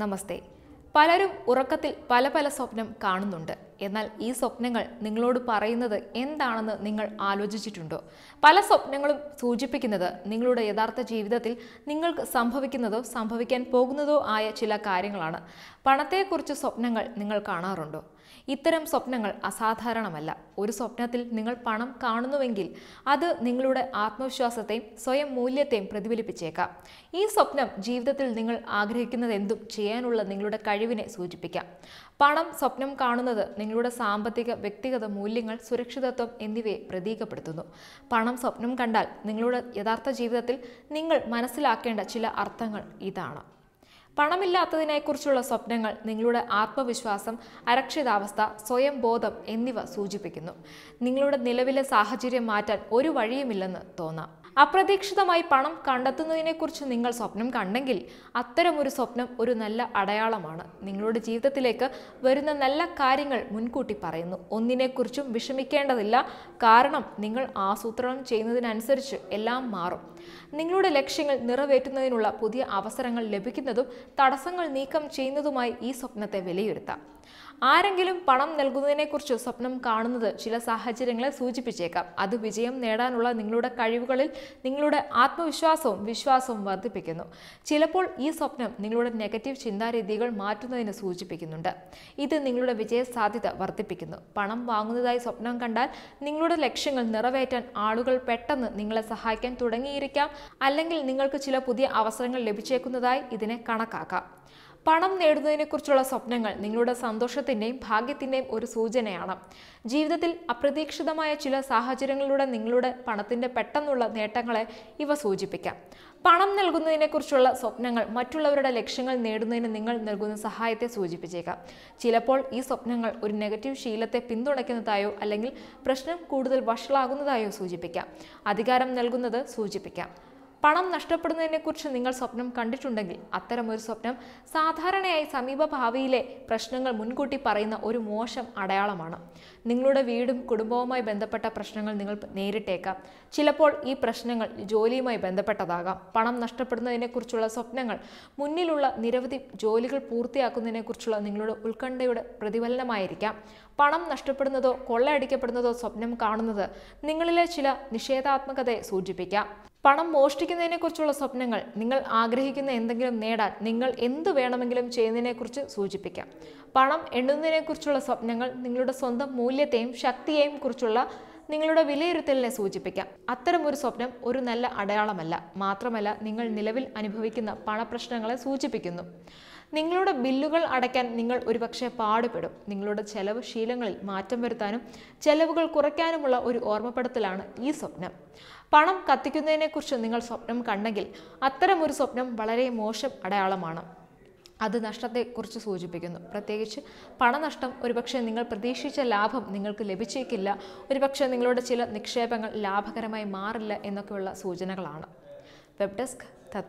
നമസ്തേ പലരും ഉറക്കത്തിൽ പല പല സ്വപ്നം കാണുന്നുണ്ട് എന്നാൽ ഈ സ്വപ്നങ്ങൾ നിങ്ങളോട് പറയുന്നത് എന്താണെന്ന് നിങ്ങൾ ആലോചിച്ചിട്ടുണ്ടോ പല സ്വപ്നങ്ങളും സൂചിപ്പിക്കുന്നത് നിങ്ങളുടെ യഥാർത്ഥ ജീവിതത്തിൽ നിങ്ങൾക്ക് സംഭവിക്കുന്നതോ സംഭവിക്കാൻ പോകുന്നതോ ആയ ചില കാര്യങ്ങളാണ് പണത്തെക്കുറിച്ച് സ്വപ്നങ്ങൾ നിങ്ങൾ കാണാറുണ്ടോ ഇത്തരം സ്വപ്നങ്ങൾ അസാധാരണമല്ല ഒരു സ്വപ്നത്തിൽ നിങ്ങൾ പണം കാണുന്നുവെങ്കിൽ അത് നിങ്ങളുടെ ആത്മവിശ്വാസത്തെയും സ്വയം മൂല്യത്തെയും പ്രതിഫലിപ്പിച്ചേക്കാം ഈ സ്വപ്നം ജീവിതത്തിൽ നിങ്ങൾ ആഗ്രഹിക്കുന്നതെന്തും ചെയ്യാനുള്ള നിങ്ങളുടെ കഴിവിനെ സൂചിപ്പിക്കാം പണം സ്വപ്നം കാണുന്നത് നിങ്ങളുടെ സാമ്പത്തിക വ്യക്തിഗത മൂല്യങ്ങൾ സുരക്ഷിതത്വം എന്നിവയെ പ്രതീകപ്പെടുത്തുന്നു പണം സ്വപ്നം കണ്ടാൽ നിങ്ങളുടെ യഥാർത്ഥ ജീവിതത്തിൽ നിങ്ങൾ മനസ്സിലാക്കേണ്ട ചില അർത്ഥങ്ങൾ ഇതാണ് പണമില്ലാത്തതിനെക്കുറിച്ചുള്ള സ്വപ്നങ്ങൾ നിങ്ങളുടെ ആത്മവിശ്വാസം അരക്ഷിതാവസ്ഥ സ്വയം ബോധം എന്നിവ സൂചിപ്പിക്കുന്നു നിങ്ങളുടെ നിലവിലെ സാഹചര്യം മാറ്റാൻ ഒരു വഴിയുമില്ലെന്ന് തോന്നാം അപ്രതീക്ഷിതമായി പണം കണ്ടെത്തുന്നതിനെക്കുറിച്ച് നിങ്ങൾ സ്വപ്നം കണ്ടെങ്കിൽ അത്തരമൊരു സ്വപ്നം ഒരു നല്ല അടയാളമാണ് നിങ്ങളുടെ ജീവിതത്തിലേക്ക് വരുന്ന നല്ല കാര്യങ്ങൾ മുൻകൂട്ടി പറയുന്നു ഒന്നിനെക്കുറിച്ചും വിഷമിക്കേണ്ടതില്ല കാരണം നിങ്ങൾ ആസൂത്രണം ചെയ്യുന്നതിനനുസരിച്ച് എല്ലാം മാറും നിങ്ങളുടെ ലക്ഷ്യങ്ങൾ നിറവേറ്റുന്നതിനുള്ള പുതിയ അവസരങ്ങൾ ലഭിക്കുന്നതും തടസ്സങ്ങൾ നീക്കം ചെയ്യുന്നതുമായി ഈ സ്വപ്നത്തെ വിലയിരുത്താം ആരെങ്കിലും പണം നൽകുന്നതിനെക്കുറിച്ച് സ്വപ്നം കാണുന്നത് ചില സാഹചര്യങ്ങളെ സൂചിപ്പിച്ചേക്കാം അത് വിജയം നേടാനുള്ള നിങ്ങളുടെ കഴിവുകളിൽ നിങ്ങളുടെ ആത്മവിശ്വാസവും വിശ്വാസവും വർദ്ധിപ്പിക്കുന്നു ചിലപ്പോൾ ഈ സ്വപ്നം നിങ്ങളുടെ നെഗറ്റീവ് ചിന്താരീതികൾ മാറ്റുന്നതിന് സൂചിപ്പിക്കുന്നുണ്ട് ഇത് നിങ്ങളുടെ വിജയ സാധ്യത വർദ്ധിപ്പിക്കുന്നു പണം വാങ്ങുന്നതായി സ്വപ്നം കണ്ടാൽ നിങ്ങളുടെ ലക്ഷ്യങ്ങൾ നിറവേറ്റാൻ ആളുകൾ പെട്ടെന്ന് നിങ്ങളെ സഹായിക്കാൻ തുടങ്ങിയിരിക്കാം അല്ലെങ്കിൽ നിങ്ങൾക്ക് ചില പുതിയ അവസരങ്ങൾ ലഭിച്ചേക്കുന്നതായി ഇതിനെ കണക്കാക്കാം പണം നേടുന്നതിനെക്കുറിച്ചുള്ള സ്വപ്നങ്ങൾ നിങ്ങളുടെ സന്തോഷത്തിൻ്റെയും ഭാഗ്യത്തിൻ്റെയും ഒരു സൂചനയാണ് ജീവിതത്തിൽ അപ്രതീക്ഷിതമായ ചില സാഹചര്യങ്ങളിലൂടെ നിങ്ങളുടെ പണത്തിൻ്റെ പെട്ടെന്നുള്ള നേട്ടങ്ങളെ ഇവ സൂചിപ്പിക്കാം പണം നൽകുന്നതിനെക്കുറിച്ചുള്ള സ്വപ്നങ്ങൾ മറ്റുള്ളവരുടെ ലക്ഷ്യങ്ങൾ നേടുന്നതിന് നിങ്ങൾ നൽകുന്ന സഹായത്തെ സൂചിപ്പിച്ചേക്കാം ചിലപ്പോൾ ഈ സ്വപ്നങ്ങൾ ഒരു നെഗറ്റീവ് ശീലത്തെ പിന്തുണയ്ക്കുന്നതായോ അല്ലെങ്കിൽ പ്രശ്നം കൂടുതൽ വഷളാകുന്നതായോ സൂചിപ്പിക്കാം അധികാരം നൽകുന്നത് സൂചിപ്പിക്കാം പണം നഷ്ടപ്പെടുന്നതിനെക്കുറിച്ച് നിങ്ങൾ സ്വപ്നം കണ്ടിട്ടുണ്ടെങ്കിൽ അത്തരമൊരു സ്വപ്നം സാധാരണയായി സമീപഭാവിയിലെ പ്രശ്നങ്ങൾ മുൻകൂട്ടി പറയുന്ന ഒരു മോശം അടയാളമാണ് നിങ്ങളുടെ വീടും കുടുംബവുമായി ബന്ധപ്പെട്ട പ്രശ്നങ്ങൾ നിങ്ങൾ നേരിട്ടേക്കാം ചിലപ്പോൾ ഈ പ്രശ്നങ്ങൾ ജോലിയുമായി ബന്ധപ്പെട്ടതാകാം പണം നഷ്ടപ്പെടുന്നതിനെക്കുറിച്ചുള്ള സ്വപ്നങ്ങൾ മുന്നിലുള്ള നിരവധി ജോലികൾ പൂർത്തിയാക്കുന്നതിനെക്കുറിച്ചുള്ള നിങ്ങളുടെ ഉത്കണ്ഠയുടെ പ്രതിഫലനമായിരിക്കാം പണം നഷ്ടപ്പെടുന്നതോ കൊള്ളയടിക്കപ്പെടുന്നതോ സ്വപ്നം കാണുന്നത് നിങ്ങളിലെ ചില നിഷേധാത്മകതയെ സൂചിപ്പിക്കാം പണം മോഷ്ടിക്കുന്നതിനെക്കുറിച്ചുള്ള സ്വപ്നങ്ങൾ നിങ്ങൾ ആഗ്രഹിക്കുന്ന എന്തെങ്കിലും നേടാൻ നിങ്ങൾ എന്ത് വേണമെങ്കിലും ചെയ്യുന്നതിനെക്കുറിച്ച് സൂചിപ്പിക്കാം പണം എണ്ണുന്നതിനെക്കുറിച്ചുള്ള സ്വപ്നങ്ങൾ നിങ്ങളുടെ സ്വന്തം മൂല്യത്തെയും ശക്തിയെയും കുറിച്ചുള്ള നിങ്ങളുടെ വിലയിരുത്തലിനെ സൂചിപ്പിക്കാം അത്തരമൊരു സ്വപ്നം ഒരു നല്ല അടയാളമല്ല മാത്രമല്ല നിങ്ങൾ നിലവിൽ അനുഭവിക്കുന്ന പണപ്രശ്നങ്ങളെ സൂചിപ്പിക്കുന്നു നിങ്ങളുടെ ബില്ലുകൾ അടയ്ക്കാൻ നിങ്ങൾ ഒരുപക്ഷെ പാടുപെടും നിങ്ങളുടെ ചെലവ് ശീലങ്ങളിൽ മാറ്റം വരുത്താനും ചെലവുകൾ കുറയ്ക്കാനുമുള്ള ഒരു ഓർമ്മപ്പെടുത്തലാണ് ഈ സ്വപ്നം പണം കത്തിക്കുന്നതിനെക്കുറിച്ച് നിങ്ങൾ സ്വപ്നം കണ്ടെങ്കിൽ അത്തരമൊരു സ്വപ്നം വളരെ മോശം അടയാളമാണ് അത് നഷ്ടത്തെക്കുറിച്ച് സൂചിപ്പിക്കുന്നു പ്രത്യേകിച്ച് പണനഷ്ടം ഒരുപക്ഷെ നിങ്ങൾ പ്രതീക്ഷിച്ച ലാഭം നിങ്ങൾക്ക് ലഭിച്ചേക്കില്ല ഒരുപക്ഷെ നിങ്ങളുടെ ചില നിക്ഷേപങ്ങൾ ലാഭകരമായി മാറില്ല എന്നൊക്കെയുള്ള സൂചനകളാണ് വെബ് ഡെസ്ക്